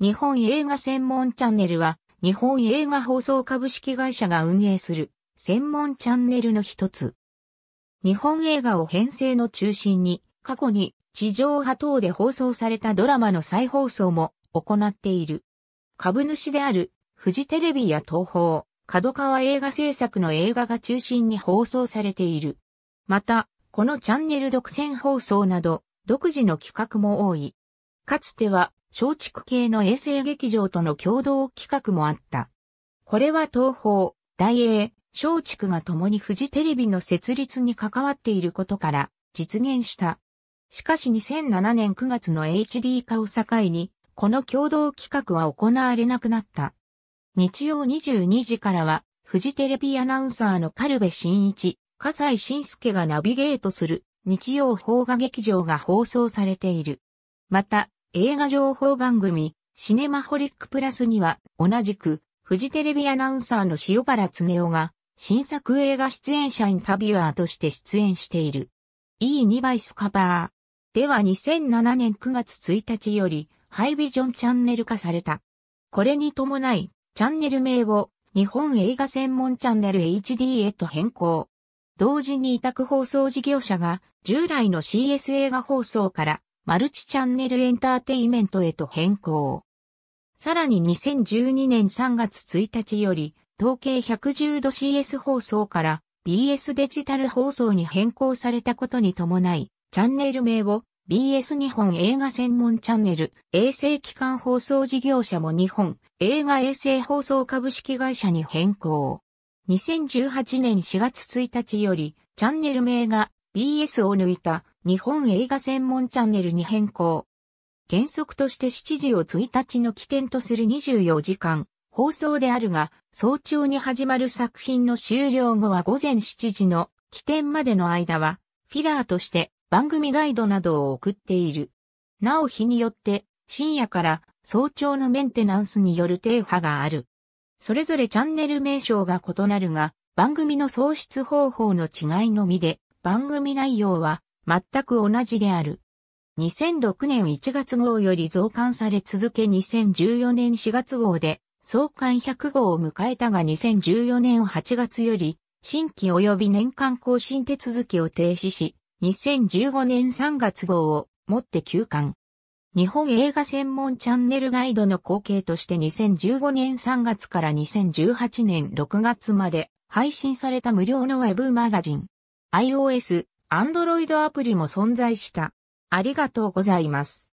日本映画専門チャンネルは、日本映画放送株式会社が運営する専門チャンネルの一つ。日本映画を編成の中心に、過去に地上波等で放送されたドラマの再放送も行っている。株主であるフジテレビや東宝、角川映画制作の映画が中心に放送されている。また、このチャンネル独占放送など、独自の企画も多い。かつては松竹系の衛星劇場との共同企画もあった。これは東宝、大英、松竹が共にフジテレビの設立に関わっていることから実現した。しかし2007年9月の HD 化を境に、この共同企画は行われなくなった。日曜22時からは、フジテレビアナウンサーの軽部真一、笠井晋介がナビゲートする日曜邦画劇場が放送されている。また、映画情報番組、シネマホリックプラスには、同じく、フジテレビアナウンサーの塩原恒夫が、新作映画出演者インタビュアーとして出演している。E2 イスカバー。では2007年9月1日より、ハイビジョンチャンネル化された。これに伴い、チャンネル名を、日本映画専門チャンネル HD へと変更。同時に委託放送事業者が、従来の CS 映画放送から、マルチチャンネルエンターテイメントへと変更。さらに2012年3月1日より、統計110度 CS 放送から BS デジタル放送に変更されたことに伴い、チャンネル名を BS 日本映画専門チャンネル、衛星機関放送事業者も日本映画衛星放送株式会社に変更。2018年4月1日より、チャンネル名が BS を抜いた日本映画専門チャンネルに変更。原則として7時を1日の起点とする24時間放送であるが、早朝に始まる作品の終了後は午前7時の起点までの間は、フィラーとして番組ガイドなどを送っている。なお日によって深夜から早朝のメンテナンスによる停波がある。それぞれチャンネル名称が異なるが、番組の創出方法の違いのみで、番組内容は全く同じである。2006年1月号より増刊され続け2014年4月号で創刊100号を迎えたが2014年8月より新規及び年間更新手続きを停止し2015年3月号をもって休刊。日本映画専門チャンネルガイドの後継として2015年3月から2018年6月まで配信された無料のウェブマガジン。iOS、Android アプリも存在した。ありがとうございます。